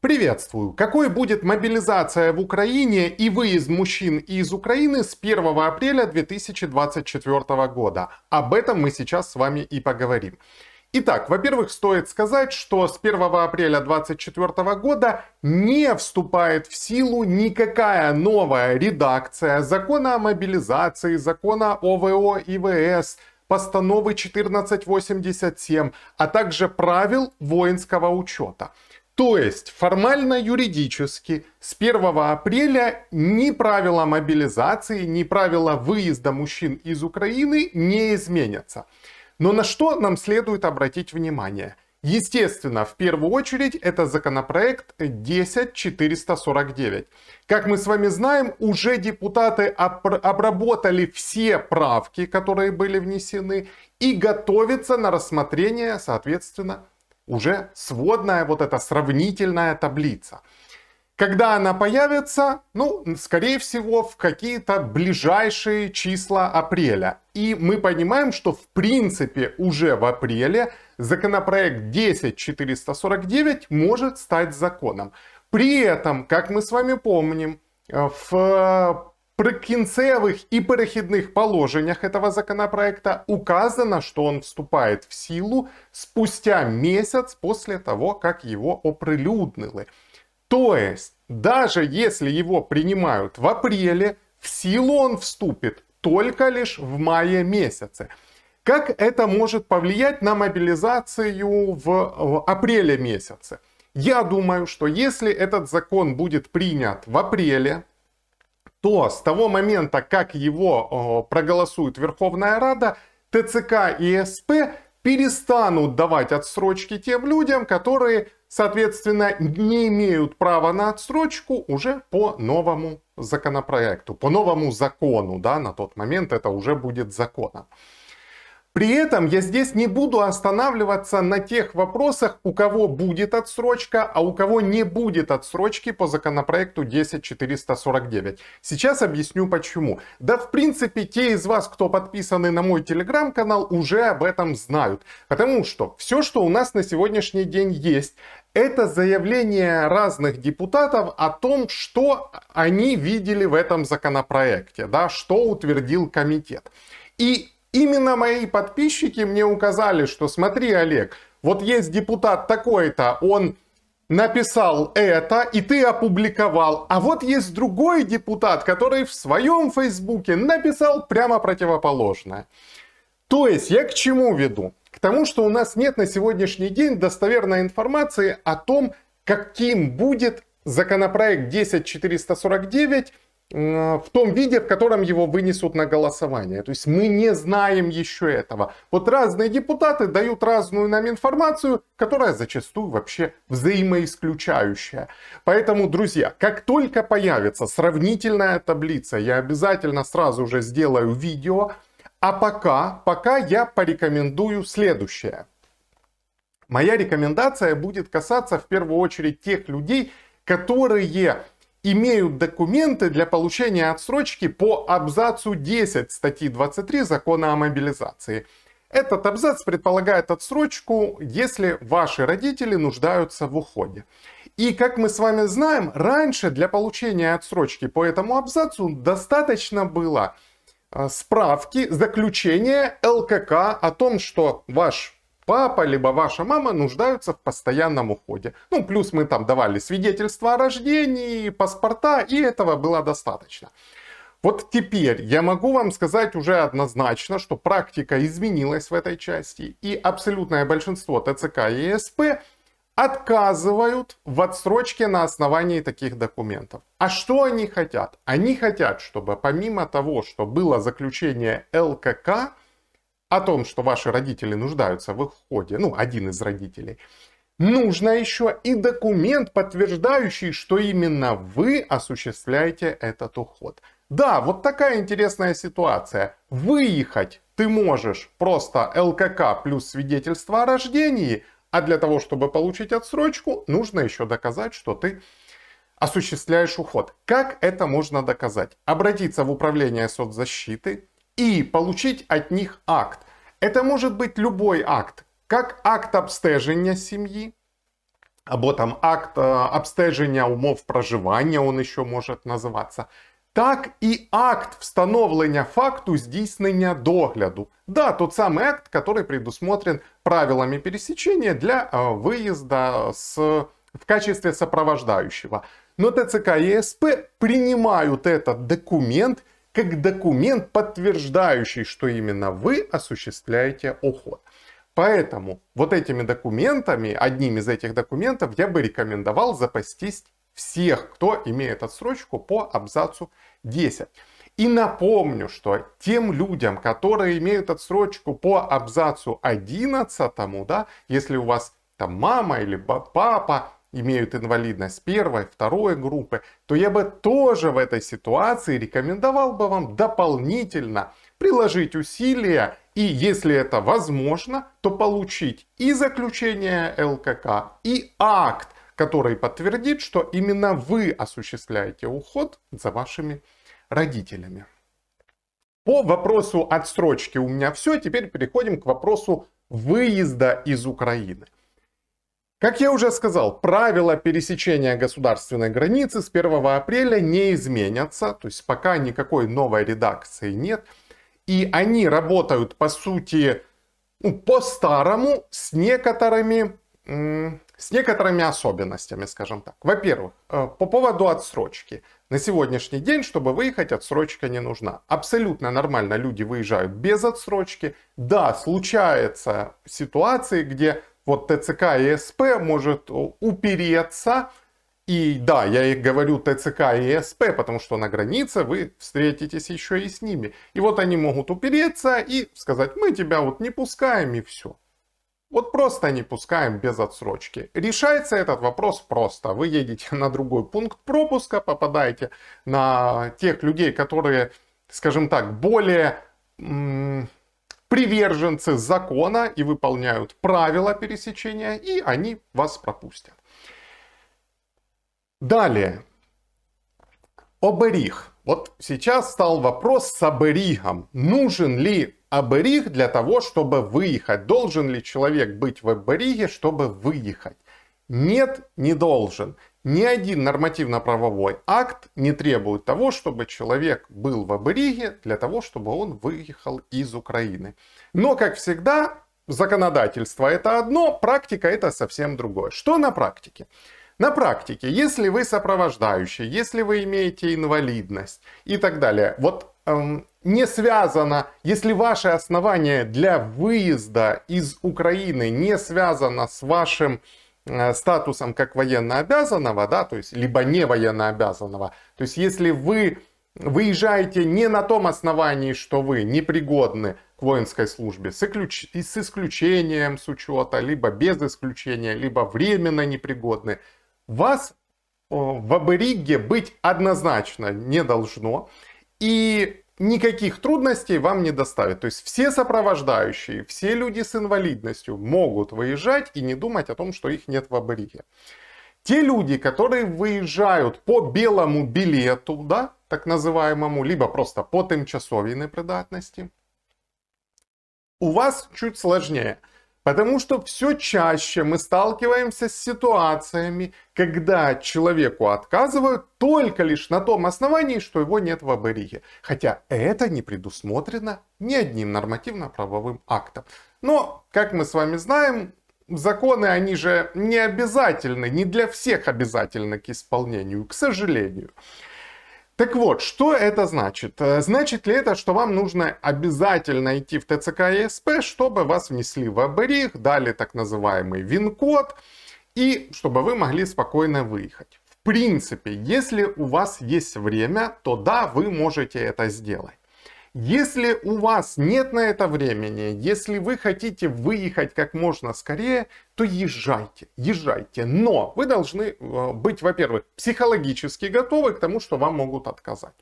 Приветствую! Какой будет мобилизация в Украине и выезд мужчин из Украины с 1 апреля 2024 года? Об этом мы сейчас с вами и поговорим. Итак, во-первых, стоит сказать, что с 1 апреля 2024 года не вступает в силу никакая новая редакция закона о мобилизации, закона ОВО и ВС, постановы 1487, а также правил воинского учета. То есть формально юридически с 1 апреля ни правила мобилизации, ни правила выезда мужчин из Украины не изменятся. Но на что нам следует обратить внимание? Естественно, в первую очередь это законопроект 10449. Как мы с вами знаем, уже депутаты обработали все правки, которые были внесены, и готовятся на рассмотрение, соответственно, уже сводная вот эта сравнительная таблица. Когда она появится? Ну, скорее всего, в какие-то ближайшие числа апреля. И мы понимаем, что в принципе уже в апреле законопроект 10449 может стать законом. При этом, как мы с вами помним, э, в прикінцевых и перехідных положениях этого законопроекта указано, что он вступает в силу спустя месяц после того, как его оприлюднили. То есть, даже если его принимают в апреле, в силу он вступит только лишь в мае месяце. Как это может повлиять на мобилизацию в, в апреле месяце? Я думаю, что если этот закон будет принят в апреле, то с того момента, как его проголосует Верховная Рада, ТЦК и СП перестанут давать отсрочки тем людям, которые, соответственно, не имеют права на отсрочку уже по новому законопроекту, по новому закону, да, на тот момент это уже будет законом. При этом я здесь не буду останавливаться на тех вопросах, у кого будет отсрочка, а у кого не будет отсрочки по законопроекту 10449. Сейчас объясню почему. Да, в принципе, те из вас, кто подписаны на мой телеграм-канал, уже об этом знают. Потому что все, что у нас на сегодняшний день есть, это заявление разных депутатов о том, что они видели в этом законопроекте, да, что утвердил комитет. И Именно мои подписчики мне указали, что смотри, Олег, вот есть депутат такой-то, он написал это, и ты опубликовал. А вот есть другой депутат, который в своем фейсбуке написал прямо противоположное. То есть я к чему веду? К тому, что у нас нет на сегодняшний день достоверной информации о том, каким будет законопроект 10449 а, в том виде, в котором его вынесут на голосование. То есть мы не знаем еще этого. Вот разные депутаты дают разную нам информацию, которая зачастую вообще взаимоисключающая. Поэтому, друзья, как только появится сравнительная таблица, я обязательно сразу же сделаю видео. А пока, пока я порекомендую следующее. Моя рекомендация будет касаться в первую очередь тех людей, которые имеют документы для получения отсрочки по абзацу 10 статьи 23 закона о мобилизации. Этот абзац предполагает отсрочку, если ваши родители нуждаются в уходе. И как мы с вами знаем, раньше для получения отсрочки по этому абзацу достаточно было а, справки, заключения ЛКК о том, что ваш папа, либо ваша мама нуждаются в постоянном уходе. Ну, плюс мы там давали свидетельства о рождении, паспорта, и этого было достаточно. Вот теперь я могу вам сказать уже однозначно, что практика изменилась в этой части, и абсолютное большинство ТЦК и ЕСП отказывают в отсрочке на основании таких документов. А что они хотят? Они хотят, чтобы помимо того, что было заключение ЛКК, о том, что ваши родители нуждаются в их ходе, ну, один из родителей, нужно еще и документ, подтверждающий, что именно вы осуществляете этот уход. Да, вот такая интересная ситуация. Выехать ты можешь просто ЛКК плюс свидетельство о рождении, а для того, чтобы получить отсрочку, нужно еще доказать, что ты осуществляешь уход. Как это можно доказать? Обратиться в управление соцзащиты, и получить от них акт. Это может быть любой акт, как акт обстеження семьи, або там акт э, обстеження умов проживания он еще может называться, так и акт встановлення факту здійснення догляду. Да, тот самый акт, который предусмотрен правилами пересечения для э, выезда с, в качестве сопровождающего. Но ТЦК и СП принимают этот документ – как документ, подтверждающий, что именно вы осуществляете уход. Поэтому вот этими документами, одним из этих документов, я бы рекомендовал запастись всех, кто имеет отсрочку по абзацу 10. И напомню, что тем людям, которые имеют отсрочку по абзацу 11, да, если у вас там мама или папа имеют инвалидность первой, второй группы, то я бы тоже в этой ситуации рекомендовал бы вам дополнительно приложить усилия и, если это возможно, то получить и заключение ЛКК, и акт, который подтвердит, что именно вы осуществляете уход за вашими родителями. По вопросу отсрочки у меня все. Теперь переходим к вопросу выезда из Украины. Как я уже сказал, правила пересечения государственной границы с 1 апреля не изменятся, то есть пока никакой новой редакции нет. И они работают, по сути, ну, по-старому с некоторыми, с некоторыми особенностями, скажем так. Во-первых, э, по поводу отсрочки. На сегодняшний день, чтобы выехать, отсрочка не нужна. Абсолютно нормально люди выезжают без отсрочки. Да, случаются ситуации, где вот ТЦК и СП может упереться. И да, я и говорю ТЦК и СП, потому что на границе вы встретитесь еще и с ними. И вот они могут упереться и сказать, мы тебя вот не пускаем и все. Вот просто не пускаем без отсрочки. Решается этот вопрос просто. Вы едете на другой пункт пропуска, попадаете на тех людей, которые, скажем так, более приверженцы закона и выполняют правила пересечения, и они вас пропустят. Далее. оберих. Вот сейчас стал вопрос с оберигом. Нужен ли оберих для того, чтобы выехать? Должен ли человек быть в обериге, чтобы выехать? Нет, не должен. Ни один нормативно-правовой акт не требует того, чтобы человек был в Абериге для того, чтобы он выехал из Украины. Но, как всегда, законодательство это одно, практика это совсем другое. Что на практике? На практике, если вы сопровождающий, если вы имеете инвалидность и так далее, вот эм, не связано, если ваше основание для выезда из Украины не связано с вашим Э, статусом как военно обязанного, да, то есть либо не военно обязанного, то есть если вы выезжаете не на том основании, что вы непригодны к воинской службе, с, исключ... с исключением с учета, либо без исключения, либо временно непригодны, вас в Абериге быть однозначно не должно. И никаких трудностей вам не доставит. То есть все сопровождающие, все люди с инвалидностью могут выезжать и не думать о том, что их нет в Абрике. Те люди, которые выезжают по белому билету, да, так называемому, либо просто по тимчасовій непридатності, у вас чуть сложнее – Потому что все чаще мы сталкиваемся с ситуациями, когда человеку отказывают только лишь на том основании, что его нет в обереге. Хотя это не предусмотрено ни одним нормативно-правовым актом. Но, как мы с вами знаем, законы, они же не обязательны, не для всех обязательны к исполнению, к сожалению. Так вот, что это значит? Э, значит ли это, что вам нужно обязательно идти в ТЦК и СП, чтобы вас внесли в оберег, дали так называемый ВИН-код, и чтобы вы могли спокойно выехать? В принципе, если у вас есть время, то да, вы можете это сделать. Если у вас нет на это времени, если вы хотите выехать как можно скорее, то езжайте, езжайте. Но вы должны э, быть, во-первых, психологически готовы к тому, что вам могут отказать.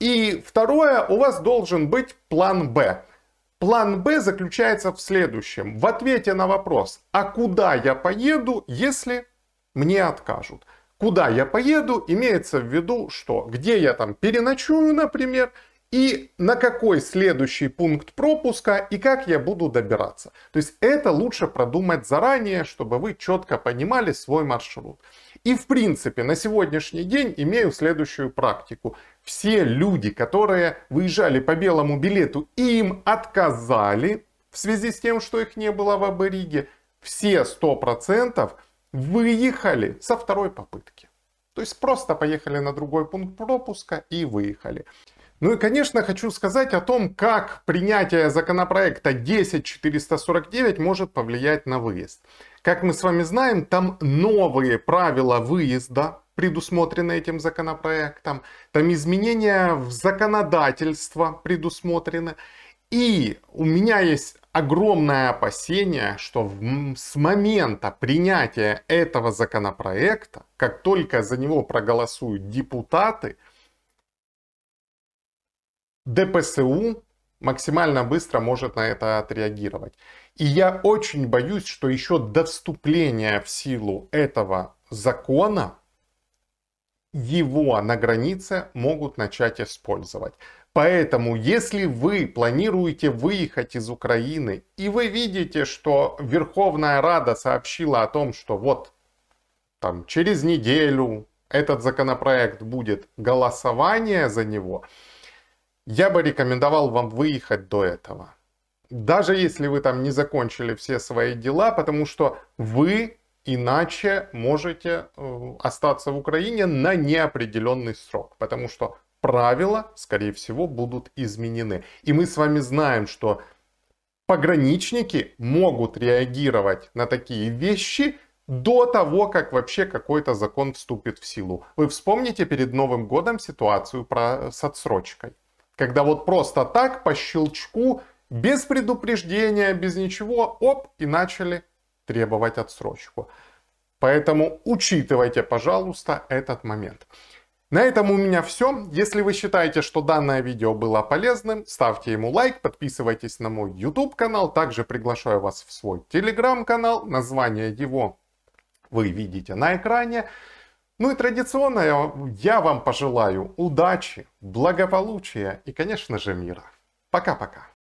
И второе, у вас должен быть план «Б». План «Б» заключается в следующем. В ответе на вопрос, а куда я поеду, если мне откажут? Куда я поеду, имеется в виду, что где я там переночую, например, и на какой следующий пункт пропуска и как я буду добираться. То есть это лучше продумать заранее, чтобы вы четко понимали свой маршрут. И в принципе на сегодняшний день имею следующую практику. Все люди, которые выезжали по белому билету и им отказали в связи с тем, что их не было в Абориге, все 100% выехали со второй попытки. То есть просто поехали на другой пункт пропуска и выехали. Ну и, конечно, хочу сказать о том, как принятие законопроекта 10449 может повлиять на выезд. Как мы с вами знаем, там новые правила выезда предусмотрены этим законопроектом, там изменения в законодательство предусмотрены. И у меня есть огромное опасение, что в, с момента принятия этого законопроекта, как только за него проголосуют депутаты, ДПСУ максимально быстро может на это отреагировать. И я очень боюсь, что еще до вступления в силу этого закона его на границе могут начать использовать. Поэтому, если вы планируете выехать из Украины, и вы видите, что Верховная Рада сообщила о том, что вот там через неделю этот законопроект будет голосование за него, я бы рекомендовал вам выехать до этого. Даже если вы там не закончили все свои дела, потому что вы иначе можете э, остаться в Украине на неопределенный срок, потому что правила, скорее всего, будут изменены. И мы с вами знаем, что пограничники могут реагировать на такие вещи до того, как вообще какой-то закон вступит в силу. Вы вспомните перед Новым годом ситуацию про... с отсрочкой. Когда вот просто так, по щелчку, без предупреждения, без ничего, оп, и начали требовать отсрочку. Поэтому учитывайте, пожалуйста, этот момент. На этом у меня все. Если вы считаете, что данное видео было полезным, ставьте ему лайк, подписывайтесь на мой YouTube канал. Также приглашаю вас в свой Telegram канал. Название его вы видите на экране. Ну и традиционно я вам пожелаю удачи, благополучия и, конечно же, мира. Пока-пока.